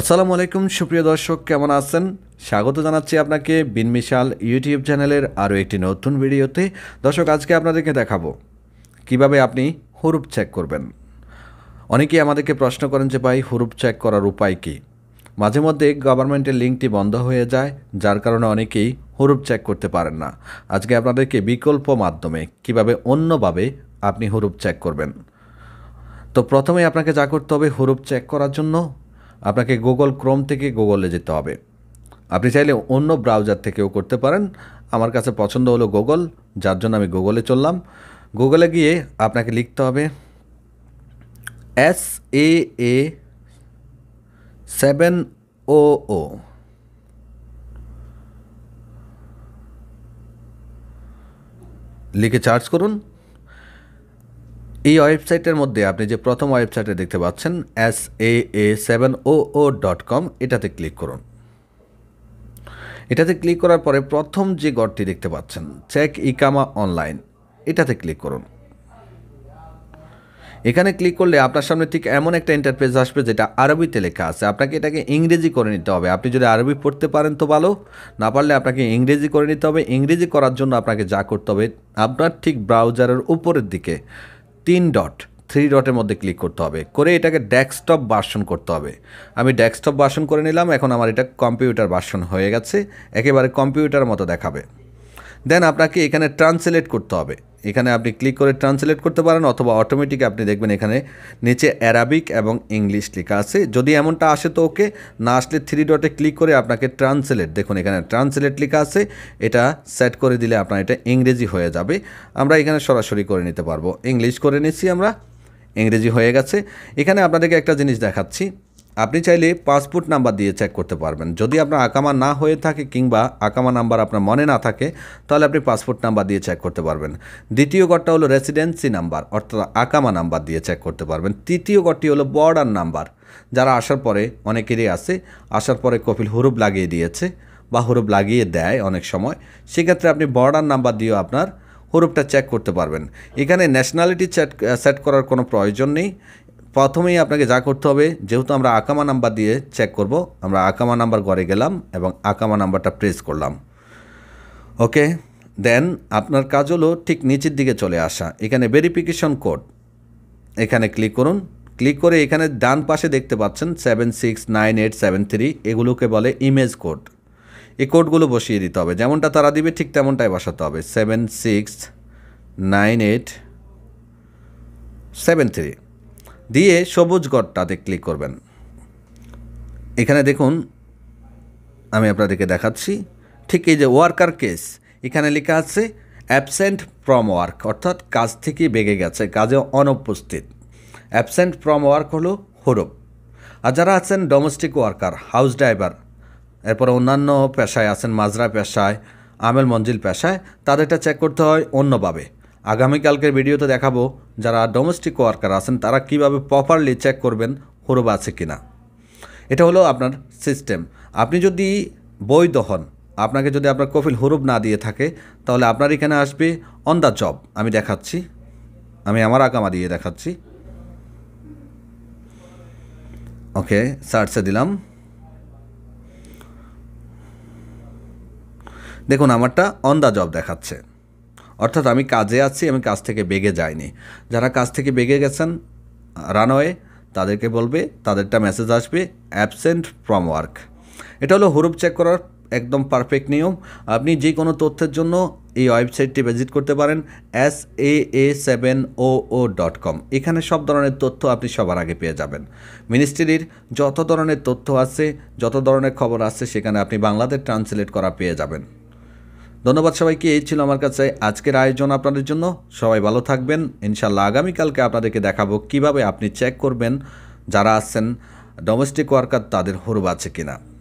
আসসালামু আলাইকুম সুপ্রিয় দর্শক কেমন আছেন স্বাগত জানাচ্ছি আপনাকে বিনমিশাল ইউটিউব চ্যানেলের আরও একটি নতুন ভিডিওতে দর্শক আজকে আপনাদেরকে দেখাবো কিভাবে আপনি হুরুপ চেক করবেন অনেকেই আমাদেরকে প্রশ্ন করেন যে ভাই হুরুপ চেক করার উপায় কী মাঝে মধ্যে গভর্নমেন্টের লিঙ্কটি বন্ধ হয়ে যায় যার কারণে অনেকেই হুরুপ চেক করতে পারেন না আজকে আপনাদেরকে বিকল্প মাধ্যমে কিভাবে অন্যভাবে আপনি হুরুপ চেক করবেন তো প্রথমে আপনাকে যা করতে হবে হুরুপ চেক করার জন্য আপনাকে গুগল ক্রোম থেকে গুগলে যেতে হবে আপনি চাইলে অন্য ব্রাউজার থেকেও করতে পারেন আমার কাছে পছন্দ হলো গুগল যার জন্য আমি গুগলে চললাম গুগলে গিয়ে আপনাকে লিখতে হবে S A A seven O ও লিখে চার্জ করুন এই ওয়েবসাইটের মধ্যে আপনি যে প্রথম ওয়েবসাইটে দেখতে পাচ্ছেন S A A seven O O dot com এটাতে ক্লিক করুন এটাতে ক্লিক করার পরে প্রথম যে গড়টি দেখতে পাচ্ছেন চেক ইকামা অনলাইন এটাতে ক্লিক করুন এখানে ক্লিক করলে আপনার সামনে ঠিক এমন একটা ইন্টারফেস আসবে যেটা আরবিতে লেখা আছে আপনাকে এটাকে ইংরেজি করে নিতে হবে আপনি যদি আরবি পড়তে পারেন তো ভালো না পারলে আপনাকে ইংরেজি করে নিতে হবে ইংরেজি করার জন্য আপনাকে যা করতে হবে আপনার ঠিক ব্রাউজারের উপরের দিকে তিন ডট থ্রি ডটের মধ্যে ক্লিক করতে হবে করে এটাকে ডেস্কটপ বাসন করতে হবে আমি ডেস্কটপ বাসন করে নিলাম এখন আমার এটা কম্পিউটার বাসন হয়ে গেছে একেবারে কম্পিউটার মতো দেখাবে দেন আপনাকে এখানে ট্রান্সলেট করতে হবে এখানে আপনি ক্লিক করে ট্রান্সলেট করতে পারেন অথবা অটোমেটিক আপনি দেখবেন এখানে নিচে অ্যারাবিক এবং ইংলিশ লেখা আছে যদি এমনটা আসে তো ওকে না আসলে থ্রি ডটে ক্লিক করে আপনাকে ট্রান্সলেট দেখুন এখানে ট্রান্সলেট লেখা আছে এটা সেট করে দিলে আপনার এটা ইংরেজি হয়ে যাবে আমরা এখানে সরাসরি করে নিতে পারবো ইংলিশ করে নিচ্ছি আমরা ইংরেজি হয়ে গেছে এখানে আপনাদেরকে একটা জিনিস দেখাচ্ছি আপনি চাইলে পাসপোর্ট নাম্বার দিয়ে চেক করতে পারবেন যদি আপনার আকামা না হয়ে থাকে কিংবা আকামা নাম্বার আপনার মনে না থাকে তাহলে আপনি পাসপোর্ট নাম্বার দিয়ে চেক করতে পারবেন দ্বিতীয় গড়টা হলো রেসিডেন্সি নাম্বার অর্থাৎ আকামা নাম্বার দিয়ে চেক করতে পারবেন তৃতীয় গড়টি হলো বর্ডার নাম্বার যারা আসার পরে অনেকেরই আছে আসার পরে কপিল হুরুপ লাগিয়ে দিয়েছে বা হুরুপ লাগিয়ে দেয় অনেক সময় সেক্ষেত্রে আপনি বর্ডার নাম্বার দিয়েও আপনার হুরুপটা চেক করতে পারবেন এখানে ন্যাশনালিটি সেট করার কোনো প্রয়োজন নেই প্রথমেই আপনাকে যা করতে হবে যেহেতু আমরা আকামা নাম্বার দিয়ে চেক করব আমরা আকামা নাম্বার ঘরে গেলাম এবং আকামা নাম্বারটা প্রেস করলাম ওকে দেন আপনার কাজ হলো ঠিক নিচের দিকে চলে আসা এখানে ভেরিফিকেশন কোড এখানে ক্লিক করুন ক্লিক করে এখানে ডান পাশে দেখতে পাচ্ছেন seven six nine eight seven three এগুলোকে বলে ইমেজ কোড এই কোডগুলো বসিয়ে দিতে হবে যেমনটা তারা দিবে ঠিক তেমনটাই বসাতে হবে seven six nine eight seven three দিয়ে সবুজ গড়টাতে ক্লিক করবেন এখানে দেখুন আমি আপনাদেরকে দেখাচ্ছি ঠিক এই যে ওয়ার্কার কেস এখানে লেখা আছে অ্যাবসেন্ট ফ্রম ওয়ার্ক অর্থাৎ কাজ থেকে বেগে গেছে কাজে অনুপস্থিত অ্যাবসেন্ট ফ্রম ওয়ার্ক হলো হরফ আর যারা আছেন ডোমেস্টিক ওয়ার্কার হাউস ড্রাইভার এরপর অন্যান্য পেশায় আছেন মাজরা পেশায় আমেল মঞ্জিল পেশায় তাদেরটা চেক করতে হয় অন্যভাবে আগামীকালকের ভিডিওতে দেখাবো যারা ডোমেস্টিক ওয়ার্কার আছেন তারা কিভাবে প্রপারলি চেক করবেন হরব আছে কি না এটা হলো আপনার সিস্টেম আপনি যদি বৈধ হন আপনাকে যদি আপনার কফিল হরুব না দিয়ে থাকে তাহলে আপনার এখানে আসবে অন দ্য জব আমি দেখাচ্ছি আমি আমার আকামা দিয়ে দেখাচ্ছি ওকে সার্চে দিলাম দেখুন আমারটা অন দ্য জব দেখাচ্ছে অর্থাৎ আমি কাজে আছি আমি কাজ থেকে বেগে যাইনি যারা কাজ থেকে বেগে গেছেন রানওয়ে তাদেরকে বলবে তাদেরটা মেসেজ আসবে অ্যাবসেন্ট ফ্রম ওয়ার্ক এটা হলো হরুপ চেক করার একদম পারফেক্ট নিয়ম আপনি যে কোনো তথ্যের জন্য এই ওয়েবসাইটটি ভিজিট করতে পারেন S A A seven O O dot com এখানে সব ধরনের তথ্য আপনি সবার আগে পেয়ে যাবেন মিনিস্ট্রির যত ধরনের তথ্য আছে যত ধরনের খবর আছে সেখানে আপনি বাংলাতে ট্রান্সলেট করা পেয়ে যাবেন ধন্যবাদ সবাইকে এই ছিল আমার কাছে আজকের আয়োজন আপনাদের জন্য সবাই ভালো থাকবেন ইনশাল্লাহ আগামীকালকে আপনাদেরকে দেখাবো কিভাবে আপনি চেক করবেন যারা আছেন ডোমেস্টিক ওয়ার্কার তাদের হরব আছে কিনা